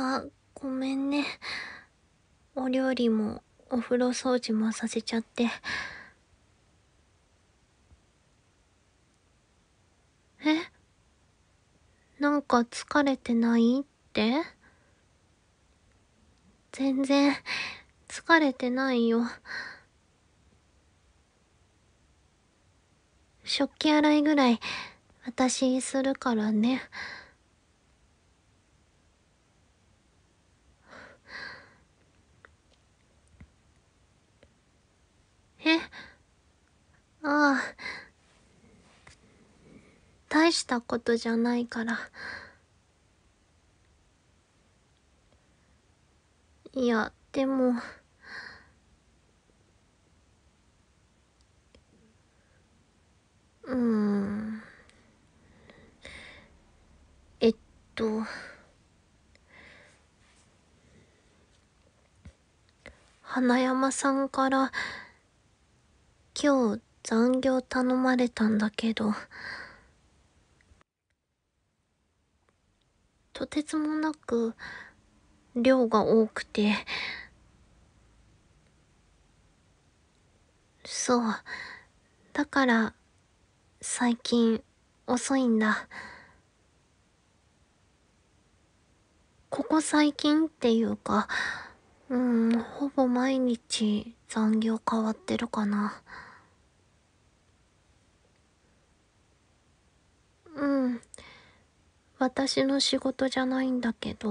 あ、ごめんね。お料理もお風呂掃除もさせちゃって。えなんか疲れてないって全然疲れてないよ。食器洗いぐらい私するからね。したことじゃないからいやでもうんえっと花山さんから今日残業頼まれたんだけど。とてつもなく量が多くて、そう。だから、最近、遅いんだ。ここ最近っていうか、うん、ほぼ毎日残業変わってるかな。私の仕事じゃないんだけど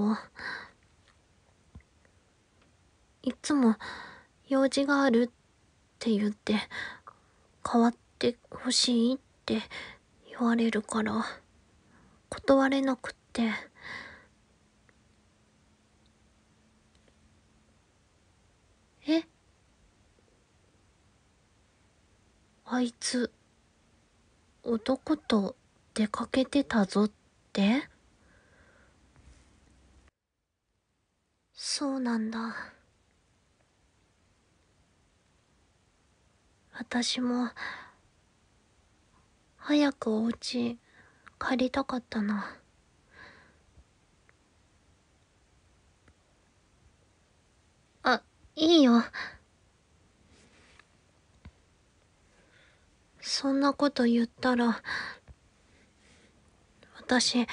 いつも用事があるって言って変わってほしいって言われるから断れなくってえあいつ男と出かけてたぞっててそうなんだ私も早くお家借りたかったなあいいよそんなこと言ったら私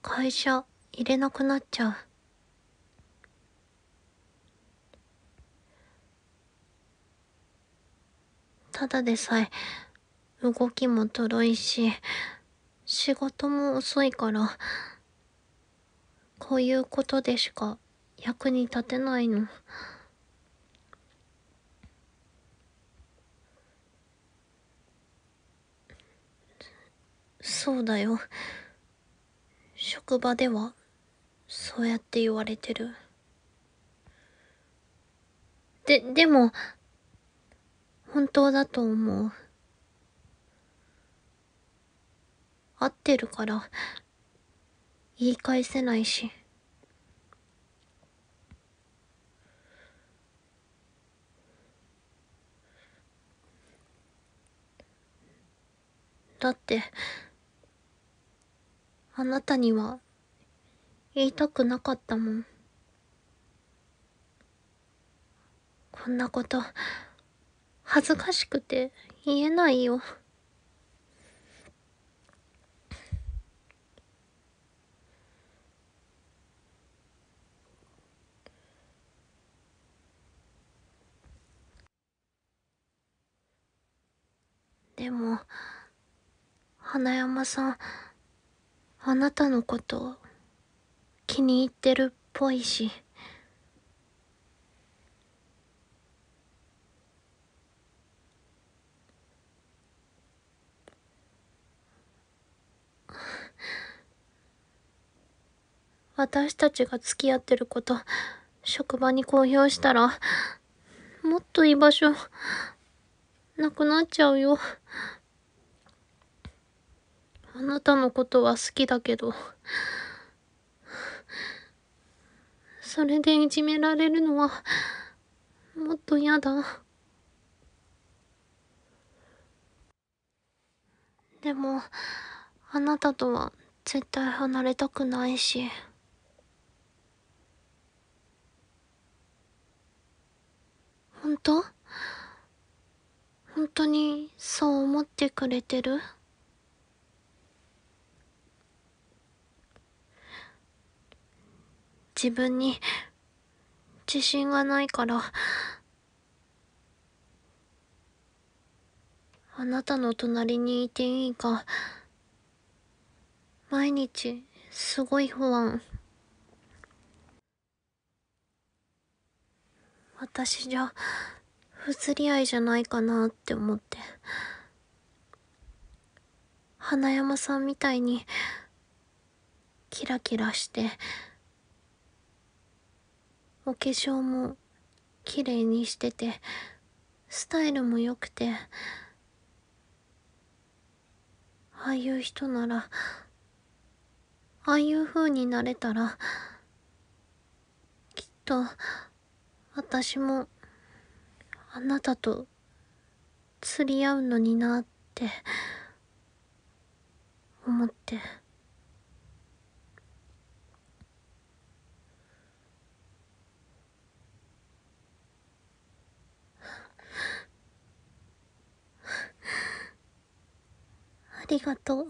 会社入れなくなっちゃうただでさえ動きもとろいし仕事も遅いからこういうことでしか役に立てないの。そうだよ。職場では、そうやって言われてる。で、でも、本当だと思う。合ってるから、言い返せないし。だって、あなたには言いたくなかったもん。こんなこと、恥ずかしくて言えないよ。でも、花山さん、あなたのこと気に入ってるっぽいし。私たちが付き合ってること職場に公表したらもっと居場所なくなっちゃうよ。あなたのことは好きだけど、それでいじめられるのは、もっと嫌だ。でも、あなたとは絶対離れたくないし。本当本当にそう思ってくれてる自分に自信がないから、あなたの隣にいていいか、毎日すごい不安。私じゃ、不釣り合いじゃないかなって思って。花山さんみたいに、キラキラして、お化粧も綺麗にしててスタイルも良くてああいう人ならああいう風になれたらきっと私もあなたと釣り合うのになって思って。ありがとう。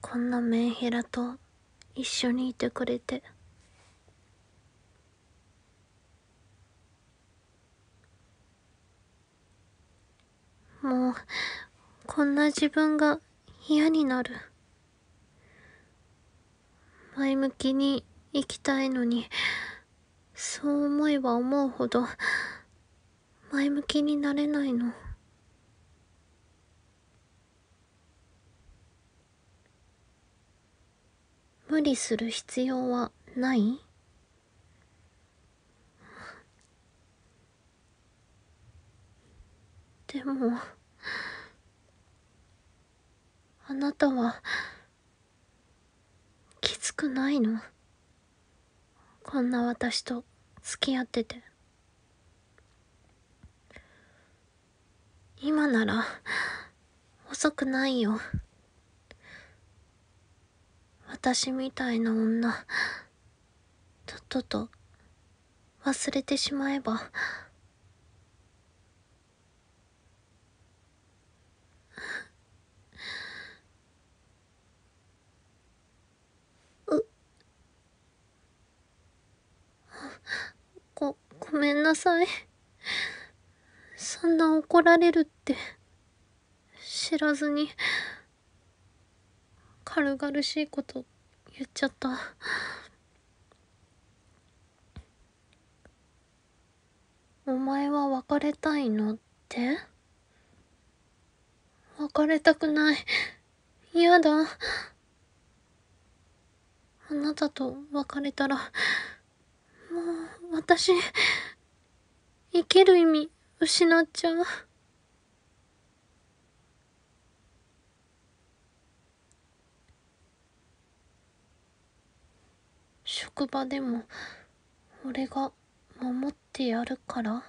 こんなメンヘラと一緒にいてくれて。もう、こんな自分が嫌になる。前向きに生きたいのに、そう思えば思うほど、前向きになれないの無理する必要はないでもあなたはきつくないのこんな私と付き合ってて。今なら、遅くないよ。私みたいな女、とっとと、忘れてしまえば。う、ご、ごめんなさい。んな怒られるって知らずに軽々しいこと言っちゃったお前は別れたいのって別れたくない嫌だあなたと別れたらもう私生きる意味失っちゃう。職場でも俺が守ってやるから